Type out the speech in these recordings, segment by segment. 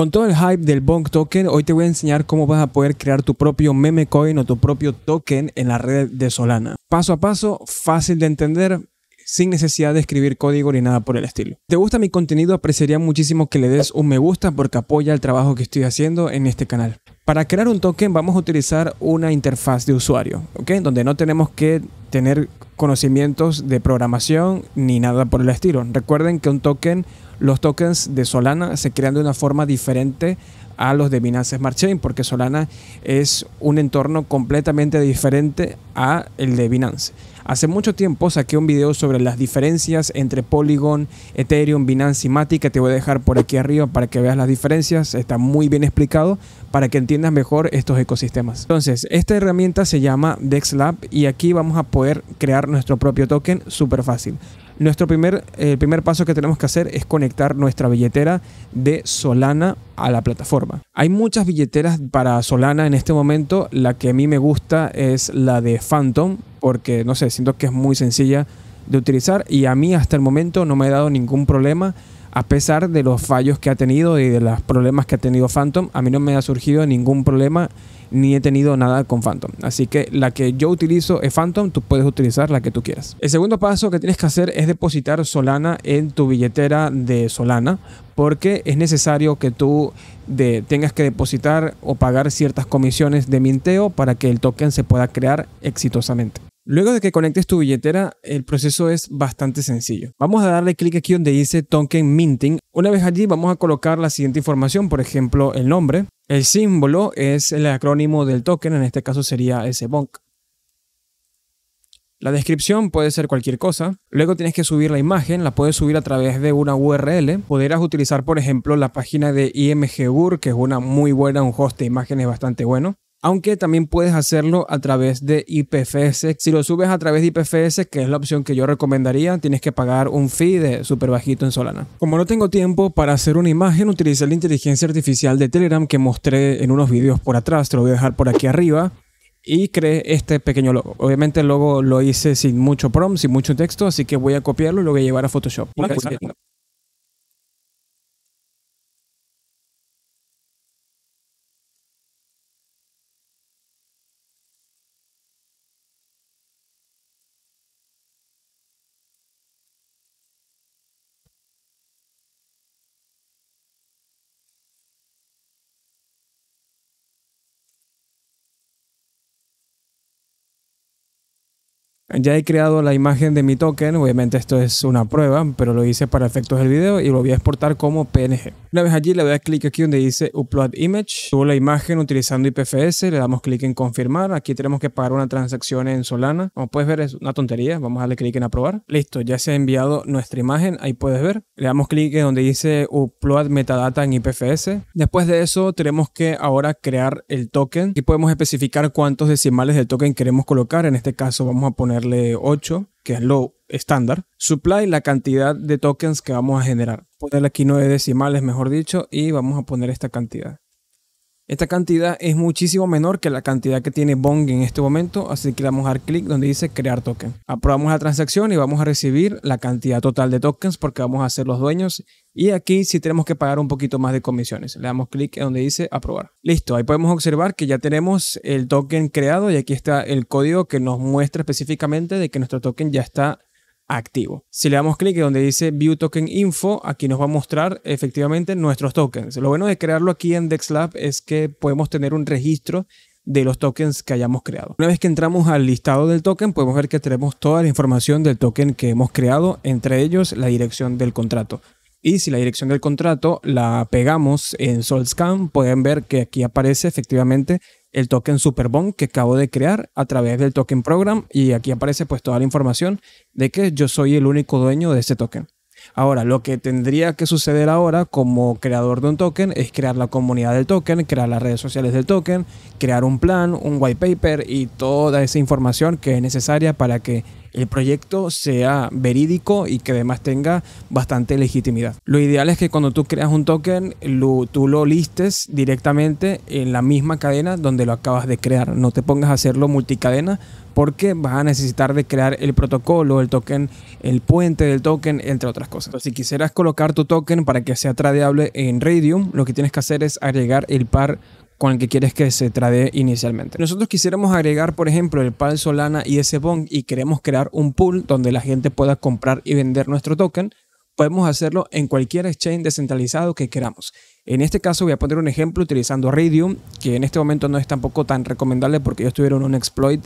Con todo el hype del Bonk Token, hoy te voy a enseñar cómo vas a poder crear tu propio meme coin o tu propio token en la red de Solana. Paso a paso, fácil de entender, sin necesidad de escribir código ni nada por el estilo. ¿Te gusta mi contenido? Apreciaría muchísimo que le des un me gusta porque apoya el trabajo que estoy haciendo en este canal. Para crear un token vamos a utilizar una interfaz de usuario, ¿ok? Donde no tenemos que tener conocimientos de programación ni nada por el estilo. Recuerden que un token, los tokens de Solana se crean de una forma diferente a los de Binance Smart Chain, porque Solana es un entorno completamente diferente a el de Binance. Hace mucho tiempo saqué un video sobre las diferencias entre Polygon, Ethereum, Binance y Matic, que te voy a dejar por aquí arriba para que veas las diferencias. Está muy bien explicado para que entiendas mejor estos ecosistemas. Entonces, esta herramienta se llama DexLab y aquí vamos a poder crear nuestro propio token súper fácil. Nuestro primer, el primer paso que tenemos que hacer es conectar nuestra billetera de Solana a la plataforma. Hay muchas billeteras para Solana en este momento. La que a mí me gusta es la de Phantom, porque no sé, siento que es muy sencilla de utilizar y a mí hasta el momento no me ha dado ningún problema a pesar de los fallos que ha tenido y de los problemas que ha tenido Phantom, a mí no me ha surgido ningún problema ni he tenido nada con Phantom. Así que la que yo utilizo es Phantom, tú puedes utilizar la que tú quieras. El segundo paso que tienes que hacer es depositar Solana en tu billetera de Solana porque es necesario que tú tengas que depositar o pagar ciertas comisiones de minteo para que el token se pueda crear exitosamente. Luego de que conectes tu billetera, el proceso es bastante sencillo. Vamos a darle clic aquí donde dice Token Minting. Una vez allí vamos a colocar la siguiente información, por ejemplo, el nombre. El símbolo es el acrónimo del token, en este caso sería SBONK. La descripción puede ser cualquier cosa. Luego tienes que subir la imagen, la puedes subir a través de una URL. Podrías utilizar, por ejemplo, la página de IMGUR, que es una muy buena, un host de imágenes bastante bueno aunque también puedes hacerlo a través de IPFS. Si lo subes a través de IPFS, que es la opción que yo recomendaría, tienes que pagar un fee de súper bajito en Solana. Como no tengo tiempo para hacer una imagen, utilicé la inteligencia artificial de Telegram que mostré en unos vídeos por atrás, te lo voy a dejar por aquí arriba. Y creé este pequeño logo. Obviamente el logo lo hice sin mucho prompt, sin mucho texto, así que voy a copiarlo y lo voy a llevar a Photoshop. Ya he creado la imagen de mi token, obviamente esto es una prueba, pero lo hice para efectos del video y lo voy a exportar como PNG. Una vez allí le doy a clic aquí donde dice Upload Image, subo la imagen utilizando IPFS, le damos clic en confirmar, aquí tenemos que pagar una transacción en Solana, como puedes ver es una tontería, vamos a darle clic en aprobar. Listo, ya se ha enviado nuestra imagen, ahí puedes ver. Le damos clic en donde dice Upload Metadata en IPFS. Después de eso tenemos que ahora crear el token y podemos especificar cuántos decimales del token queremos colocar, en este caso vamos a poner 8, que es lo estándar. Supply, la cantidad de tokens que vamos a generar. Ponerle aquí 9 decimales, mejor dicho, y vamos a poner esta cantidad. Esta cantidad es muchísimo menor que la cantidad que tiene Bong en este momento, así que le vamos a dar clic donde dice crear token. Aprobamos la transacción y vamos a recibir la cantidad total de tokens porque vamos a ser los dueños y aquí sí tenemos que pagar un poquito más de comisiones. Le damos clic donde dice aprobar. Listo, ahí podemos observar que ya tenemos el token creado y aquí está el código que nos muestra específicamente de que nuestro token ya está activo. Si le damos clic donde dice View Token Info, aquí nos va a mostrar efectivamente nuestros tokens. Lo bueno de crearlo aquí en DexLab es que podemos tener un registro de los tokens que hayamos creado. Una vez que entramos al listado del token, podemos ver que tenemos toda la información del token que hemos creado, entre ellos la dirección del contrato. Y si la dirección del contrato la pegamos en SolScan, pueden ver que aquí aparece efectivamente el token Superbond que acabo de crear a través del token program y aquí aparece pues toda la información de que yo soy el único dueño de ese token. Ahora, lo que tendría que suceder ahora como creador de un token es crear la comunidad del token, crear las redes sociales del token, crear un plan, un white paper y toda esa información que es necesaria para que el proyecto sea verídico y que además tenga bastante legitimidad. Lo ideal es que cuando tú creas un token, tú lo listes directamente en la misma cadena donde lo acabas de crear. No te pongas a hacerlo multicadena porque vas a necesitar de crear el protocolo, el token, el puente del token, entre otras cosas. si quisieras colocar tu token para que sea tradeable en Radium, lo que tienes que hacer es agregar el par con el que quieres que se tradee inicialmente. Nosotros quisiéramos agregar, por ejemplo, el PAL Solana y ese bond y queremos crear un pool donde la gente pueda comprar y vender nuestro token. Podemos hacerlo en cualquier exchange descentralizado que queramos. En este caso voy a poner un ejemplo utilizando Radium, que en este momento no es tampoco tan recomendable porque yo tuvieron un exploit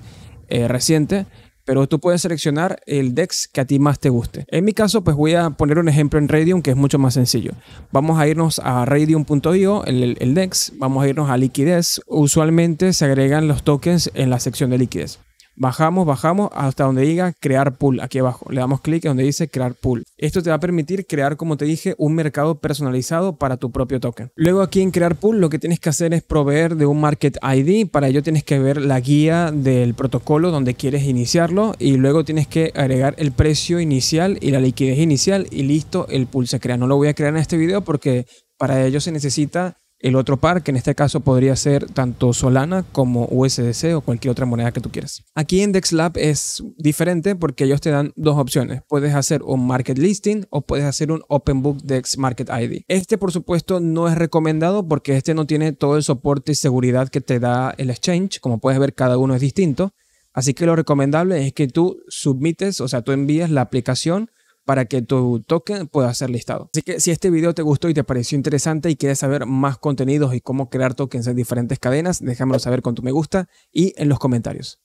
eh, reciente, pero tú puedes seleccionar el DEX que a ti más te guste. En mi caso, pues voy a poner un ejemplo en Radium que es mucho más sencillo. Vamos a irnos a radium.io, el, el, DEX, vamos a irnos a liquidez. Usualmente se agregan los tokens en la sección de liquidez. Bajamos, bajamos hasta donde diga crear pool, aquí abajo. Le damos clic donde dice crear pool. Esto te va a permitir crear, como te dije, un mercado personalizado para tu propio token. Luego aquí en crear pool lo que tienes que hacer es proveer de un market ID. Para ello tienes que ver la guía del protocolo donde quieres iniciarlo y luego tienes que agregar el precio inicial y la liquidez inicial y listo, el pool se crea. No lo voy a crear en este video porque para ello se necesita el otro par, que en este caso podría ser tanto Solana como USDC o cualquier otra moneda que tú quieras. Aquí en DexLab es diferente porque ellos te dan dos opciones. Puedes hacer un market listing o puedes hacer un Open Book Dex Market ID. Este, por supuesto, no es recomendado porque este no tiene todo el soporte y seguridad que te da el exchange. Como puedes ver, cada uno es distinto. Así que lo recomendable es que tú submites, o sea, tú envías la aplicación para que tu token pueda ser listado. Así que si este video te gustó y te pareció interesante y quieres saber más contenidos y cómo crear tokens en diferentes cadenas, déjamelo saber con tu me gusta y en los comentarios.